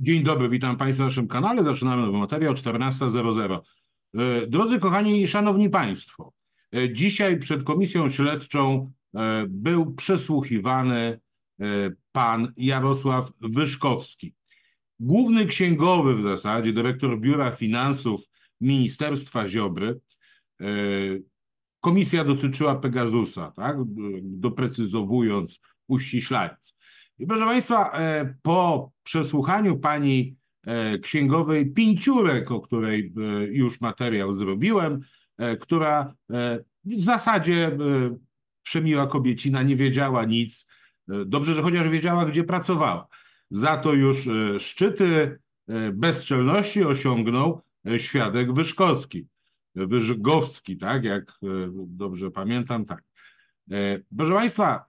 Dzień dobry, witam Państwa na naszym kanale. Zaczynamy nowy materiał 14.00. E, drodzy kochani i szanowni Państwo, e, dzisiaj przed komisją śledczą e, był przesłuchiwany pan Jarosław Wyszkowski. Główny księgowy w zasadzie, dyrektor Biura Finansów Ministerstwa Ziobry. Komisja dotyczyła Pegasusa, tak? doprecyzowując, uściślając. I proszę Państwa, e, po przesłuchaniu pani e, księgowej Pięciurek, o której e, już materiał zrobiłem, która w zasadzie przemiła kobiecina, nie wiedziała nic. Dobrze, że chociaż wiedziała, gdzie pracowała. Za to już szczyty bezczelności osiągnął świadek Wyszkowski, Wyżgowski, tak, jak dobrze pamiętam, tak. Proszę Państwa,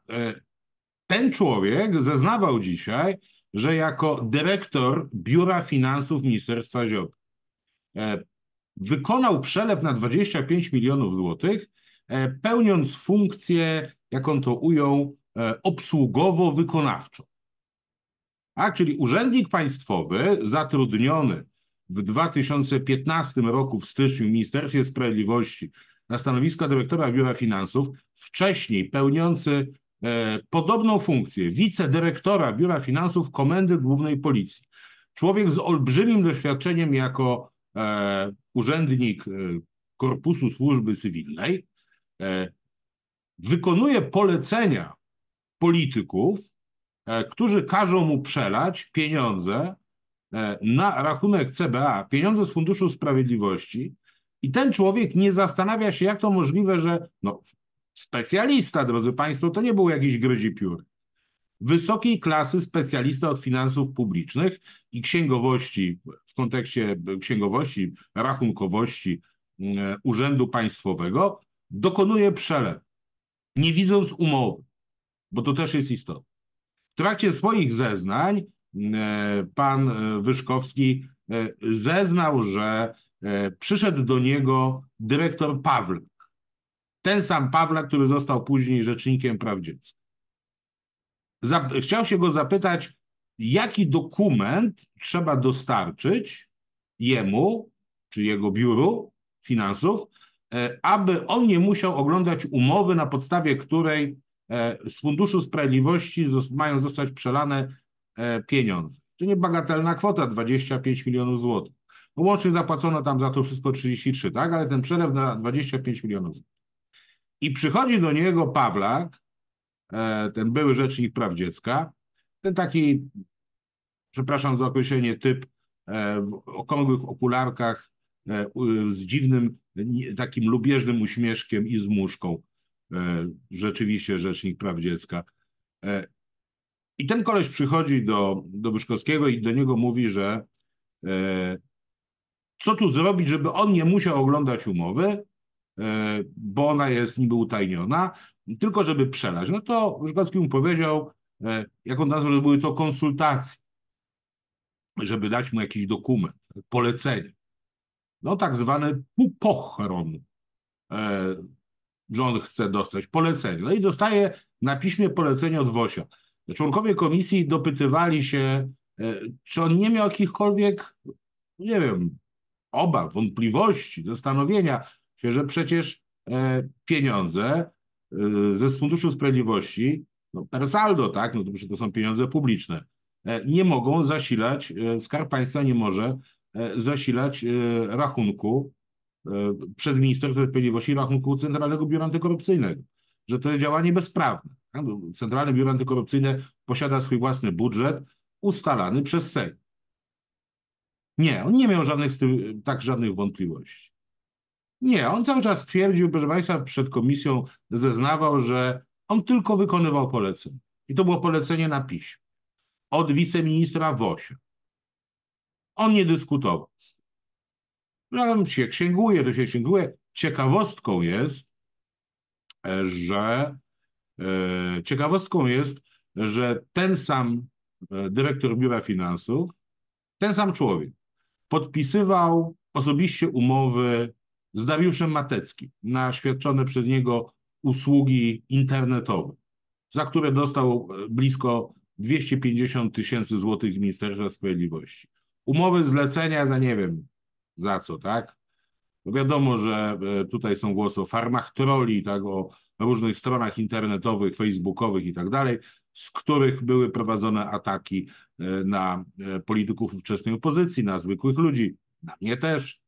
ten człowiek zeznawał dzisiaj, że jako dyrektor Biura Finansów Ministerstwa Ziobry e, wykonał przelew na 25 milionów złotych, e, pełniąc funkcję, jak on to ujął, e, obsługowo-wykonawczą. a tak? czyli urzędnik państwowy zatrudniony w 2015 roku w styczniu w Ministerstwie Sprawiedliwości na stanowisko dyrektora Biura Finansów, wcześniej pełniący E, podobną funkcję wicedyrektora Biura Finansów Komendy Głównej Policji. Człowiek z olbrzymim doświadczeniem jako e, urzędnik e, Korpusu Służby Cywilnej wykonuje polecenia polityków, którzy każą mu przelać pieniądze na rachunek CBA, pieniądze z Funduszu Sprawiedliwości. I ten człowiek nie zastanawia się, jak to możliwe, że no, Specjalista, drodzy Państwo, to nie był jakiś gryzi piór. Wysokiej klasy specjalista od finansów publicznych i księgowości, w kontekście księgowości, rachunkowości e, Urzędu Państwowego, dokonuje przelew, nie widząc umowy, bo to też jest istotne. W trakcie swoich zeznań e, pan e, Wyszkowski zeznał, że przyszedł do niego dyrektor Pawlak, ten sam Pawlak, który został później rzecznikiem praw dziecka. chciał się go zapytać, jaki dokument trzeba dostarczyć jemu czy jego biuru finansów, e, aby on nie musiał oglądać umowy, na podstawie której e, z Funduszu Sprawiedliwości mają zostać przelane e, pieniądze. To niebagatelna kwota, 25 milionów złotych. No łącznie zapłacono tam za to wszystko 33, tak? Ale ten przelew na 25 milionów złotych. I przychodzi do niego Pawlak, e, ten były rzecznik praw dziecka, ten taki, przepraszam za określenie, typ e, w okrągłych okularkach e, z dziwnym, takim lubieżnym uśmieszkiem i z muszką. Rzeczywiście rzecznik praw dziecka. I ten koleś przychodzi do, do Wyszkowskiego i do niego mówi, że co tu zrobić, żeby on nie musiał oglądać umowy, E, bo ona jest niby utajniona, tylko żeby przelać. No to Żukowski mu powiedział, e, jak on nazwał, że były to konsultacje, żeby dać mu jakiś dokument, polecenie. No tak zwany pupochron, e, że on chce dostać polecenie. No i dostaje na piśmie polecenie od Wosia. Członkowie komisji dopytywali się, czy on nie miał jakichkolwiek, nie wiem, obaw, wątpliwości, zastanowienia, się, że przecież e, pieniądze e, ze Funduszu Sprawiedliwości, no per saldo, tak, no to przecież to są pieniądze publiczne, e, nie mogą zasilać, Skarb Państwa nie może zasilać rachunku przez Ministerstwo Sprawiedliwości rachunku Centralnego Biura Antykorupcyjnego, że to jest działanie bezprawne. Tak? Centralne Biuro Antykorupcyjne posiada swój własny budżet ustalany przez Sejm. Nie, on nie miał żadnych, tak żadnych wątpliwości. Nie, on cały czas twierdził, proszę Państwa, przed komisją zeznawał, że on tylko wykonywał polecenie. I to było polecenie na piśmie od wiceministra Wosia. On nie dyskutował. No, się księguje, to się księguje. Ciekawostką jest, e, że e, ciekawostką jest, że ten sam e, dyrektor Biura Finansów, ten sam człowiek, podpisywał osobiście umowy z Dariuszem Mateckim na świadczone przez niego usługi internetowe, za które dostał e, blisko 250 tysięcy złotych z Ministerstwa Sprawiedliwości. Umowy zlecenia za nie wiem za co, tak? No wiadomo, że e, tutaj są głosy o farmach troli, tak, o różnych stronach internetowych, facebookowych i tak dalej, z których były prowadzone ataki e, na polityków ówczesnej opozycji, na zwykłych ludzi, na mnie też.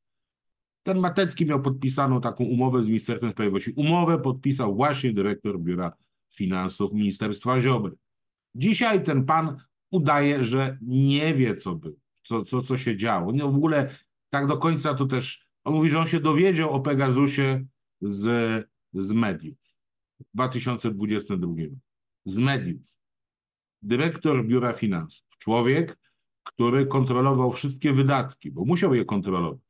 Ten Matecki miał podpisaną taką umowę z Ministerstwem Sprawiedliwości. Umowę podpisał właśnie dyrektor Biura Finansów Ministerstwa Ziobry. Dzisiaj ten pan udaje, że nie wie, co by, co, co, co się działo. Nie, no w ogóle tak do końca to też, on mówi, że on się dowiedział o Pegasusie z, z mediów w 2022. Z mediów. Dyrektor Biura Finansów. Człowiek, który kontrolował wszystkie wydatki, bo musiał je kontrolować.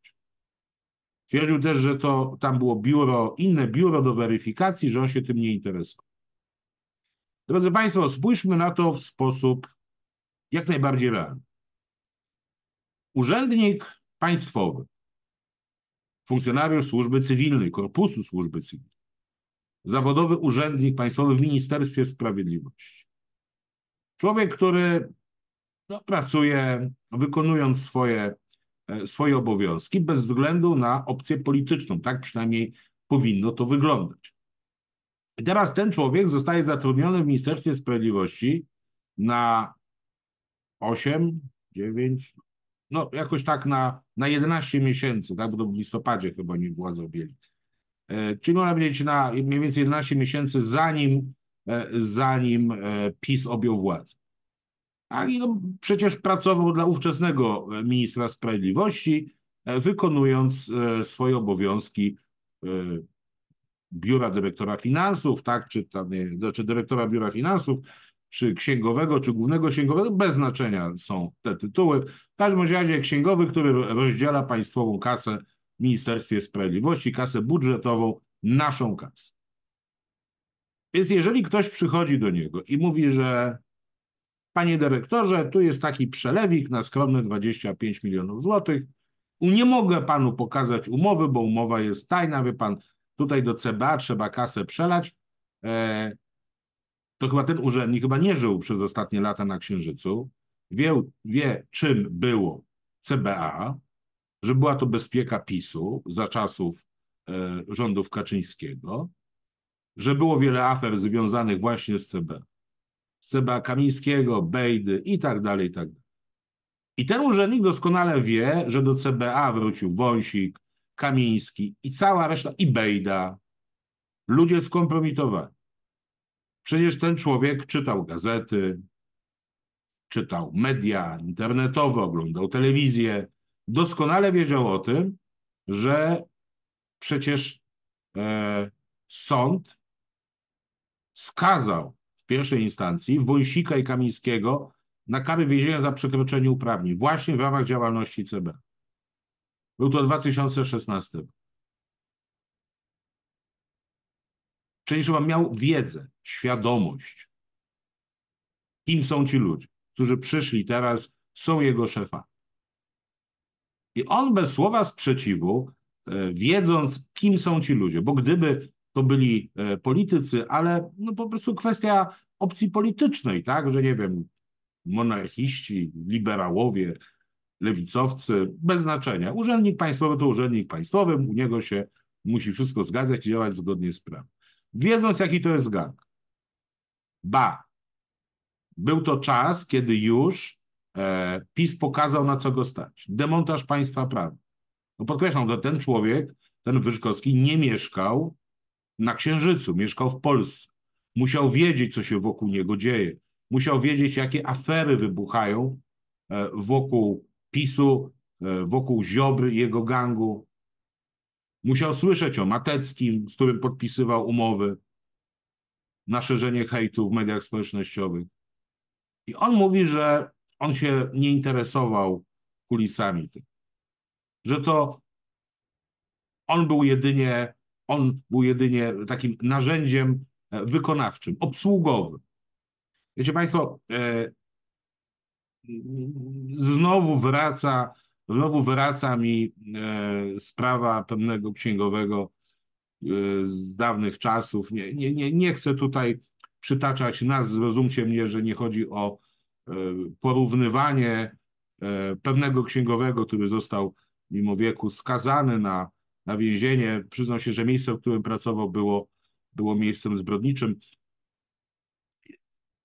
Twierdził też, że to tam było biuro, inne biuro do weryfikacji, że on się tym nie interesował. Drodzy Państwo, spójrzmy na to w sposób jak najbardziej realny. Urzędnik państwowy, funkcjonariusz służby cywilnej, korpusu służby cywilnej, zawodowy urzędnik państwowy w Ministerstwie Sprawiedliwości. Człowiek, który no, pracuje, wykonując swoje E, swoje obowiązki bez względu na opcję polityczną. Tak przynajmniej powinno to wyglądać. I teraz ten człowiek zostaje zatrudniony w Ministerstwie Sprawiedliwości na 8, 9, no jakoś tak na, na 11 miesięcy, tak, bo to w listopadzie chyba oni władze objęli. E, czyli można powiedzieć na mniej więcej 11 miesięcy zanim, e, zanim PiS objął władzę. A i no, przecież pracował dla ówczesnego e, ministra sprawiedliwości, e, wykonując e, swoje obowiązki biura dyrektora finansów, tak, czy, tam, no, czy dyrektora biura finansów, czy księgowego, czy głównego księgowego, bez znaczenia są te tytuły. W każdym razie księgowy, który rozdziela państwową kasę w Ministerstwie Sprawiedliwości, kasę budżetową, naszą kasę. Więc jeżeli ktoś przychodzi do niego i mówi, że Panie dyrektorze, tu jest taki przelewik na skromne 25 milionów złotych. Nie mogę panu pokazać umowy, bo umowa jest tajna, wie pan, tutaj do CBA trzeba kasę przelać. E, to chyba ten urzędnik chyba nie żył przez ostatnie lata na Księżycu. Wie, wie czym było CBA, że była to bezpieka PiSu za czasów e, rządów Kaczyńskiego, że było wiele afer związanych właśnie z CBA. Seba Kamińskiego, Bejdy i tak dalej, i tak dalej. I ten urzędnik doskonale wie, że do CBA wrócił Wąsik, Kamiński i cała reszta, i Bejda. Ludzie skompromitowani. Przecież ten człowiek czytał gazety, czytał media internetowe, oglądał telewizję. Doskonale wiedział o tym, że przecież e, sąd skazał pierwszej instancji Wąsika i Kamińskiego na kary więzienia za przekroczenie uprawnień właśnie w ramach działalności CB. Był to 2016 rok. Przecież on miał wiedzę, świadomość, kim są ci ludzie, którzy przyszli teraz, są jego szefami. I on bez słowa sprzeciwu, e, wiedząc, kim są ci ludzie, bo gdyby to byli e, politycy, ale no po prostu kwestia opcji politycznej, tak, że nie wiem, monarchiści, liberałowie, lewicowcy, bez znaczenia. Urzędnik państwowy to urzędnik państwowy, u niego się musi wszystko zgadzać i działać zgodnie z prawem. Wiedząc, jaki to jest gang. Ba, był to czas, kiedy już e, PiS pokazał, na co go stać. Demontaż państwa prawa. No podkreślam, że ten człowiek, ten Wyszkowski, nie mieszkał na Księżycu, mieszkał w Polsce. Musiał wiedzieć, co się wokół niego dzieje. Musiał wiedzieć, jakie afery wybuchają e, wokół PiSu, e, wokół Ziobry, jego gangu. Musiał słyszeć o Mateckim, z którym podpisywał umowy na szerzenie hejtu w mediach społecznościowych. I on mówi, że on się nie interesował kulisami, że to on był jedynie on był jedynie takim narzędziem e, wykonawczym, obsługowym. Wiecie Państwo, e, znowu wraca, znowu wraca mi e, sprawa pewnego księgowego z dawnych czasów. Nie, nie, nie, nie chcę tutaj przytaczać nas, zrozumcie mnie, że nie chodzi o porównywanie pewnego księgowego, który został mimo wieku skazany na na więzienie. Przyznał się, że miejsce, w którym pracował, było, było miejscem zbrodniczym.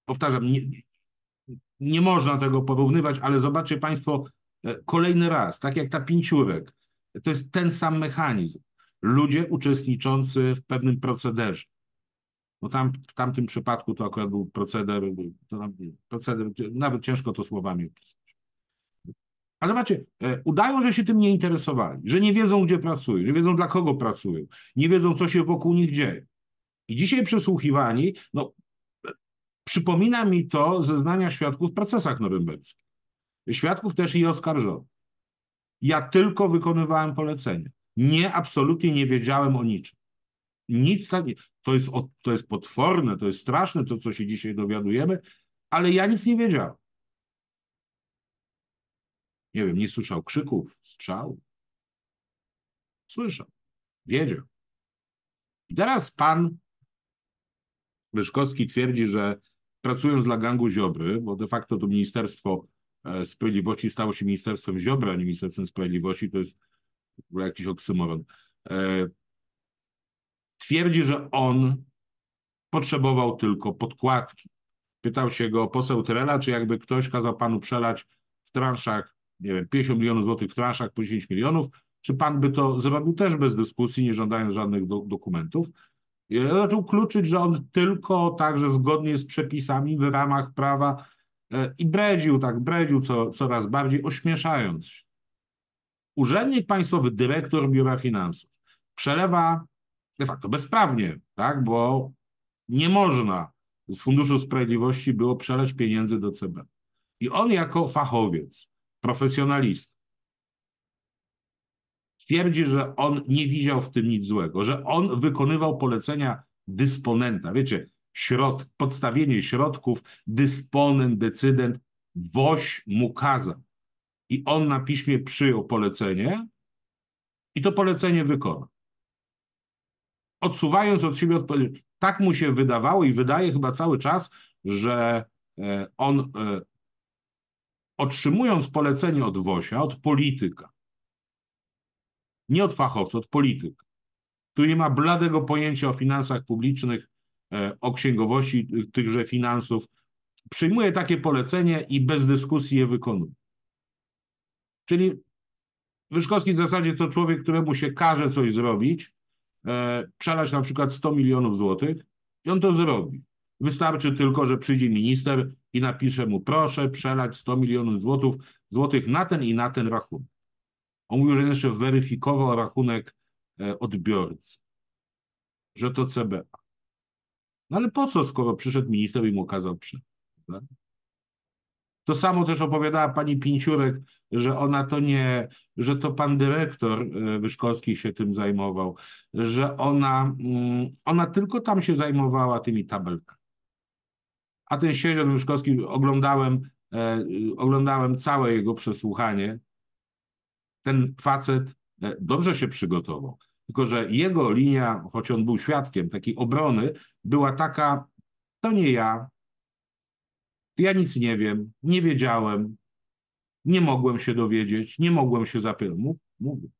Powtarzam, nie, nie można tego porównywać, ale zobaczcie Państwo e, kolejny raz, tak jak ta pięciurek, to jest ten sam mechanizm. Ludzie uczestniczący w pewnym procederze. No tam, w tamtym przypadku to akurat był proceder, to, proceder nawet ciężko to słowami opisać. A zobaczcie, e, udają, że się tym nie interesowali, że nie wiedzą, gdzie pracują, nie wiedzą, dla kogo pracują, nie wiedzą, co się wokół nich dzieje. I dzisiaj przesłuchiwani, no, e, przypomina mi to zeznania świadków w procesach norymberskich. Świadków też i oskarżonych. Ja tylko wykonywałem polecenie. Nie, absolutnie nie wiedziałem o niczym. Nic tak, to jest, to jest potworne, to jest straszne to, co się dzisiaj dowiadujemy, ale ja nic nie wiedziałem. Nie wiem, nie słyszał krzyków, strzał? Słyszał, wiedział. I teraz pan Wyszkowski twierdzi, że pracując dla gangu Ziobry, bo de facto to Ministerstwo e, Sprawiedliwości stało się Ministerstwem Ziobry, a nie Ministerstwem Sprawiedliwości, to jest w ogóle jakiś oksymoron. E, twierdzi, że on potrzebował tylko podkładki. Pytał się go poseł Trela, czy jakby ktoś kazał panu przelać w transzach nie wiem, 50 milionów złotych w transzach po 10 milionów, czy pan by to zrobił też bez dyskusji, nie żądając żadnych do, dokumentów. I zaczął kluczyć, że on tylko także zgodnie z przepisami w ramach prawa e, i bredził, tak bredził co, coraz bardziej, ośmieszając się. Urzędnik państwowy, dyrektor Biura Finansów przelewa de facto bezprawnie, tak, bo nie można z Funduszu Sprawiedliwości było przelać pieniędzy do CB. I on jako fachowiec, profesjonalista, twierdzi, że on nie widział w tym nic złego, że on wykonywał polecenia dysponenta. Wiecie, środ, podstawienie środków, dysponent, decydent, woś mu kazał. I on na piśmie przyjął polecenie i to polecenie wykonał. Odsuwając od siebie odpowiedź, Tak mu się wydawało i wydaje chyba cały czas, że e, on e, otrzymując polecenie od Wosia, od polityka, nie od fachowca, od polityka, który nie ma bladego pojęcia o finansach publicznych, e, o księgowości tychże finansów, przyjmuje takie polecenie i bez dyskusji je wykonuje. Czyli Wyszkowski w zasadzie to człowiek, któremu się każe coś zrobić, e, przelać na przykład 100 milionów złotych i on to zrobi. Wystarczy tylko, że przyjdzie minister i napiszę mu, proszę przelać 100 milionów złotych, złotych na ten i na ten rachunek. On mówił, że jeszcze weryfikował rachunek e, odbiorcy, że to CBA. No ale po co, skoro przyszedł minister i mu okazał przelać? To samo też opowiadała pani Pięciurek, że ona to nie, że to pan dyrektor e, Wyszkowski się tym zajmował, że ona, mm, ona tylko tam się zajmowała tymi tabelkami. A ten Siezior Wyszkowski oglądałem, e, oglądałem całe jego przesłuchanie. Ten facet e, dobrze się przygotował. Tylko, że jego linia, choć on był świadkiem takiej obrony, była taka, to nie ja, ja nic nie wiem, nie wiedziałem, nie mogłem się dowiedzieć, nie mogłem się zapytać. Mógł, mógł,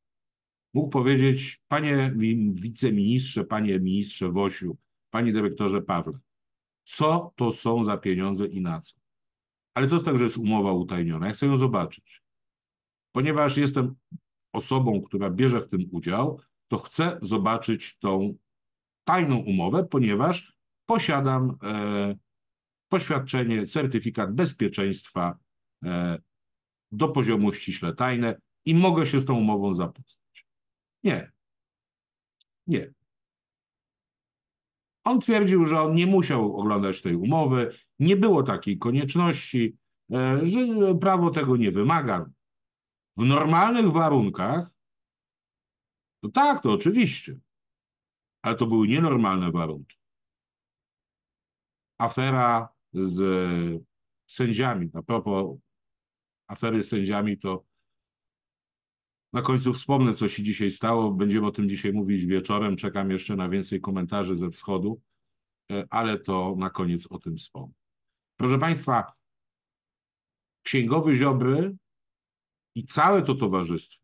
mógł powiedzieć, panie wiceministrze, panie ministrze Wosiu, panie dyrektorze Pawle, co to są za pieniądze i na co. Ale co z tego, że jest umowa utajniona? Ja chcę ją zobaczyć. Ponieważ jestem osobą, która bierze w tym udział, to chcę zobaczyć tą tajną umowę, ponieważ posiadam e, poświadczenie, certyfikat bezpieczeństwa e, do poziomu ściśle tajne i mogę się z tą umową zapoznać. Nie. Nie. On twierdził, że on nie musiał oglądać tej umowy, nie było takiej konieczności, e, że prawo tego nie wymaga. W normalnych warunkach, to tak, to oczywiście, ale to były nienormalne warunki. Afera z sędziami, a propos afery z sędziami, to na końcu wspomnę, co się dzisiaj stało. Będziemy o tym dzisiaj mówić wieczorem. Czekam jeszcze na więcej komentarzy ze wschodu, e, ale to na koniec o tym wspomnę. Proszę Państwa, księgowy Ziobry i całe to towarzystwo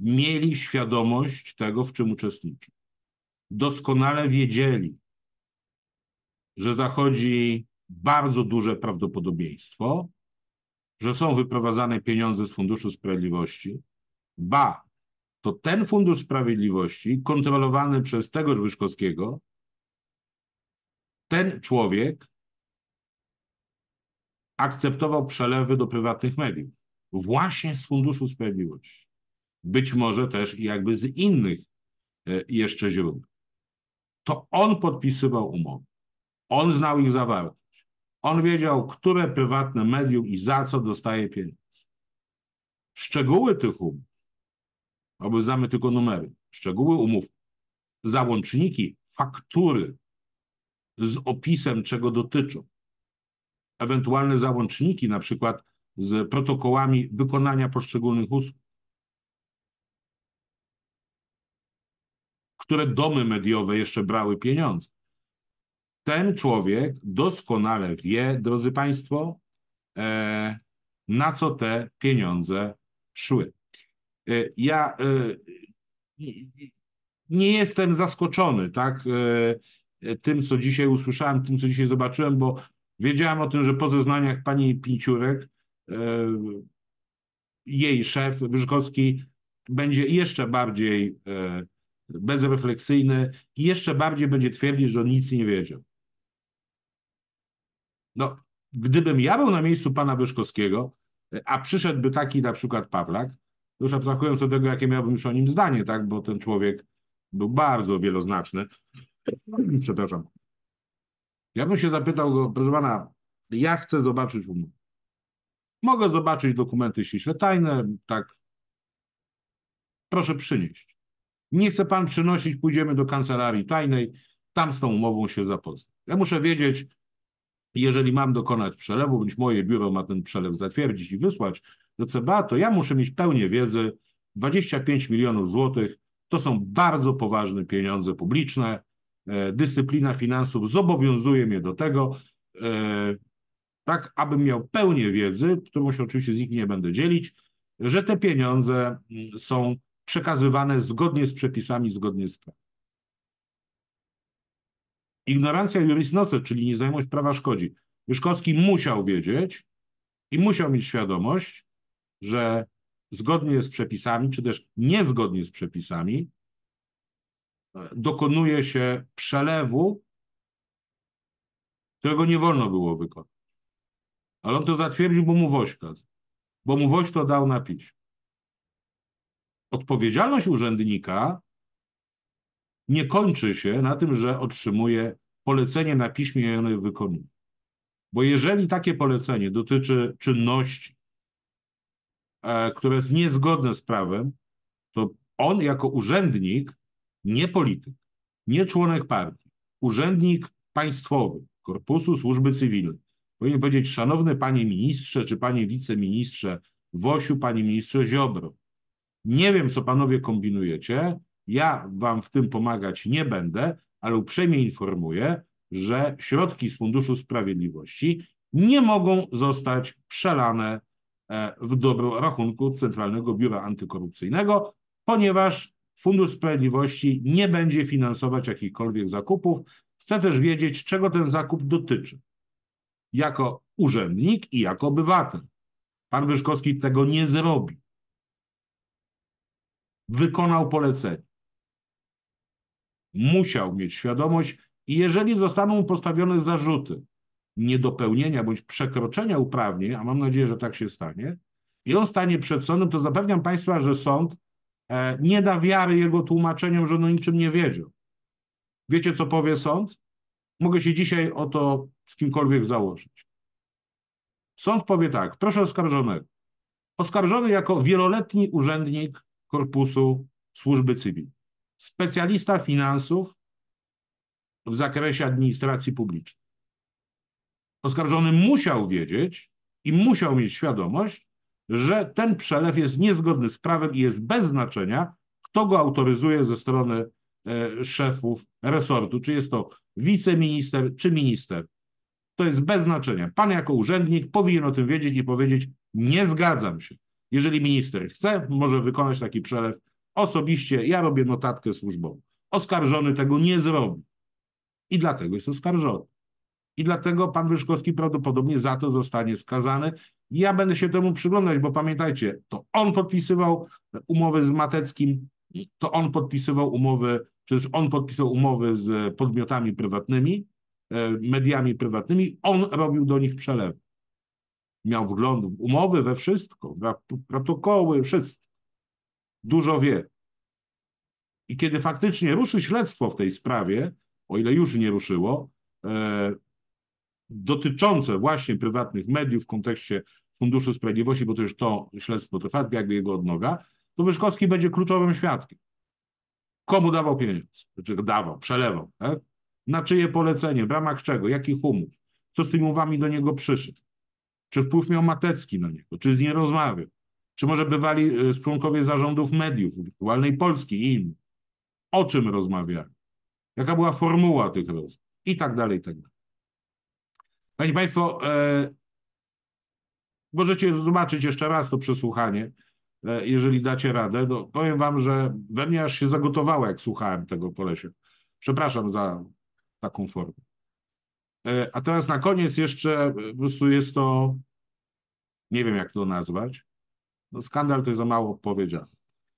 mieli świadomość tego, w czym uczestniczy. Doskonale wiedzieli, że zachodzi bardzo duże prawdopodobieństwo, że są wyprowadzane pieniądze z Funduszu Sprawiedliwości, Ba, to ten Fundusz Sprawiedliwości, kontrolowany przez tegoż Wyszkowskiego, ten człowiek akceptował przelewy do prywatnych mediów. Właśnie z Funduszu Sprawiedliwości. Być może też jakby z innych e, jeszcze źródeł. To on podpisywał umowy. On znał ich zawartość. On wiedział, które prywatne medium i za co dostaje pieniądze. Szczegóły tych umów albo znamy tylko numery. Szczegóły umów, załączniki, faktury z opisem, czego dotyczą. Ewentualne załączniki, na przykład z protokołami wykonania poszczególnych usług. Które domy mediowe jeszcze brały pieniądze. Ten człowiek doskonale wie, drodzy Państwo, e, na co te pieniądze szły. Y, ja y, nie jestem zaskoczony, tak, y, tym, co dzisiaj usłyszałem, tym, co dzisiaj zobaczyłem, bo wiedziałem o tym, że po zeznaniach pani Pinciurek jej szef Wyżkowski będzie jeszcze bardziej bezrefleksyjny i jeszcze bardziej będzie twierdzić, że on nic nie wiedział. No, gdybym ja był na miejscu pana Wyszkowskiego, a przyszedłby taki na przykład Pawlak, już abstrahując od tego, jakie miałbym już o nim zdanie, tak, bo ten człowiek był bardzo wieloznaczny. Przepraszam. Ja bym się zapytał go, proszę pana, ja chcę zobaczyć umowę. Mogę zobaczyć dokumenty ściśle tajne, tak. Proszę przynieść. Nie chce pan przynosić, pójdziemy do kancelarii tajnej, tam z tą umową się zapozna. Ja muszę wiedzieć, jeżeli mam dokonać przelewu, bądź moje biuro ma ten przelew zatwierdzić i wysłać, do CBA, to ja muszę mieć pełnię wiedzy. 25 milionów złotych to są bardzo poważne pieniądze publiczne. E, dyscyplina finansów zobowiązuje mnie do tego, e, tak abym miał pełnię wiedzy, którą się oczywiście z nikim nie będę dzielić, że te pieniądze mm, są przekazywane zgodnie z przepisami, zgodnie z prawem. Ignorancja juris noce, czyli nieznajomość prawa szkodzi. Wyszkowski musiał wiedzieć i musiał mieć świadomość, że zgodnie z przepisami, czy też niezgodnie z przepisami, dokonuje się przelewu, którego nie wolno było wykonać. Ale on to zatwierdził, bo mu Woś bo mu Woś to dał na piśmie. Odpowiedzialność urzędnika nie kończy się na tym, że otrzymuje polecenie na piśmie i ono je wykonuje. Bo jeżeli takie polecenie dotyczy czynności, E, które jest niezgodne z prawem, to on jako urzędnik, nie polityk, nie członek partii, urzędnik państwowy, Korpusu Służby Cywilnej, powinien powiedzieć, szanowny panie ministrze, czy panie wiceministrze Wosiu, panie ministrze Ziobro, nie wiem, co panowie kombinujecie, ja wam w tym pomagać nie będę, ale uprzejmie informuję, że środki z Funduszu Sprawiedliwości nie mogą zostać przelane E, w rachunku Centralnego Biura Antykorupcyjnego, ponieważ Fundusz Sprawiedliwości nie będzie finansować jakichkolwiek zakupów. Chcę też wiedzieć, czego ten zakup dotyczy. Jako urzędnik i jako obywatel. Pan Wyszkowski tego nie zrobi. Wykonał polecenie. Musiał mieć świadomość i jeżeli zostaną mu postawione zarzuty, niedopełnienia bądź przekroczenia uprawnień, a mam nadzieję, że tak się stanie, i on stanie przed sądem, to zapewniam Państwa, że sąd e, nie da wiary jego tłumaczeniom, że o niczym nie wiedział. Wiecie, co powie sąd? Mogę się dzisiaj o to z kimkolwiek założyć. Sąd powie tak, proszę oskarżonego. Oskarżony jako wieloletni urzędnik Korpusu Służby Cywilnej, specjalista finansów w zakresie administracji publicznej Oskarżony musiał wiedzieć i musiał mieć świadomość, że ten przelew jest niezgodny z prawem i jest bez znaczenia, kto go autoryzuje ze strony e, szefów resortu, czy jest to wiceminister, czy minister. To jest bez znaczenia. Pan jako urzędnik powinien o tym wiedzieć i powiedzieć: Nie zgadzam się. Jeżeli minister chce, może wykonać taki przelew osobiście. Ja robię notatkę służbową. Oskarżony tego nie zrobi i dlatego jest oskarżony i dlatego pan Wyszkowski prawdopodobnie za to zostanie skazany. Ja będę się temu przyglądać, bo pamiętajcie, to on podpisywał umowy z Mateckim, to on podpisywał umowy, czy też on podpisał umowy z podmiotami prywatnymi, e, mediami prywatnymi, on robił do nich przelew. Miał wgląd w umowy, we wszystko, w protokoły, wszystko. Dużo wie. I kiedy faktycznie ruszy śledztwo w tej sprawie, o ile już nie ruszyło, e, dotyczące właśnie prywatnych mediów w kontekście Funduszu Sprawiedliwości, bo to już to śledztwo trwa, jakby jego odnoga, to Wyszkowski będzie kluczowym świadkiem. Komu dawał pieniądze? Znaczy dawał, przelewał, tak? Na czyje polecenie, w ramach czego, jakich umów? Kto z tymi umowami do niego przyszedł? Czy wpływ miał Matecki na niego? Czy z nim rozmawiał? Czy może bywali e, członkowie zarządów mediów, wirtualnej Polski i innych? O czym rozmawiali? Jaka była formuła tych rozmów? I tak dalej, i tak dalej. Panie Państwo, e, możecie zobaczyć jeszcze raz to przesłuchanie, e, jeżeli dacie radę. No, powiem Wam, że we mnie aż się zagotowało, jak słuchałem tego polesie. Przepraszam za taką formę. E, a teraz na koniec jeszcze e, po prostu jest to, nie wiem jak to nazwać, no, skandal to jest za mało powiedziane.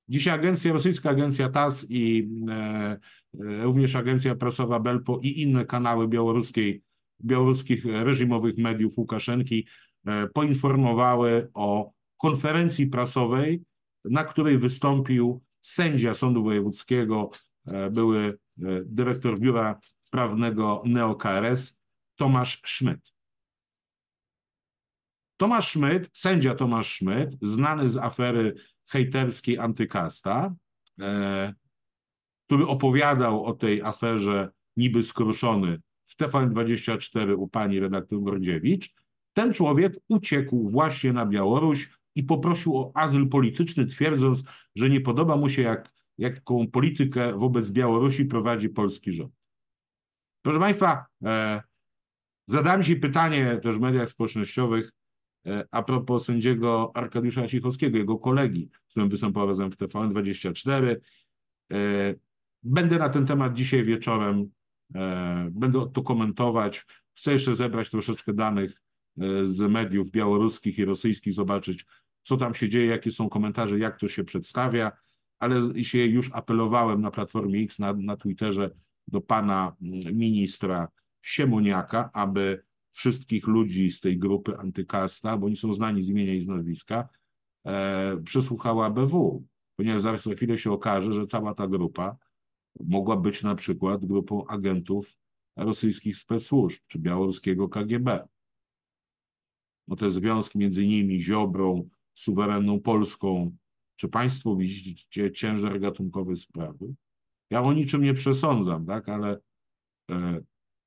Dzisiaj agencja, rosyjska agencja TAS i e, e, również agencja prasowa Belpo i inne kanały białoruskiej białoruskich reżimowych mediów Łukaszenki e, poinformowały o konferencji prasowej, na której wystąpił sędzia Sądu Wojewódzkiego, e, były e, dyrektor biura prawnego NeoKRS Tomasz Szmyt. Tomasz Szmyt, sędzia Tomasz Szmyt, znany z afery hejterskiej Antykasta, który opowiadał o tej aferze niby skruszony w TVN24 u pani redaktor Gordziewicz, ten człowiek uciekł właśnie na Białoruś i poprosił o azyl polityczny, twierdząc, że nie podoba mu się, jak, jaką politykę wobec Białorusi prowadzi polski rząd. Proszę Państwa, e, zadałem się pytanie też w mediach społecznościowych e, a propos sędziego Arkadiusza Cichowskiego, jego kolegi, z którym występował razem w TVN24. E, będę na ten temat dzisiaj wieczorem E, będę to komentować. Chcę jeszcze zebrać troszeczkę danych e, z mediów białoruskich i rosyjskich, zobaczyć, co tam się dzieje, jakie są komentarze, jak to się przedstawia, ale się już apelowałem na Platformie X, na, na Twitterze do pana mm, ministra Siemoniaka, aby wszystkich ludzi z tej grupy antykasta, bo oni są znani z imienia i z nazwiska, e, przesłuchała BW, ponieważ zaraz za chwilę się okaże, że cała ta grupa mogła być na przykład grupą agentów rosyjskich spec-służb czy białoruskiego KGB. No te związki między nimi, Ziobrą, suwerenną Polską, czy państwo widzicie ciężar gatunkowy sprawy? Ja o niczym nie przesądzam, tak, ale e,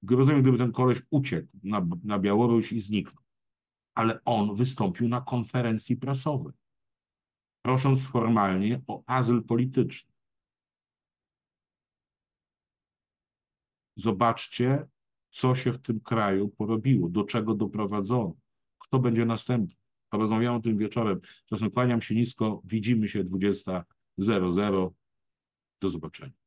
rozumiem, gdyby ten koleś uciekł na, na Białoruś i zniknął, ale on wystąpił na konferencji prasowej, prosząc formalnie o azyl polityczny. Zobaczcie, co się w tym kraju porobiło, do czego doprowadzono, kto będzie następny. Porozmawiamy o tym wieczorem. Czasem kłaniam się nisko, widzimy się 20.00. Do zobaczenia.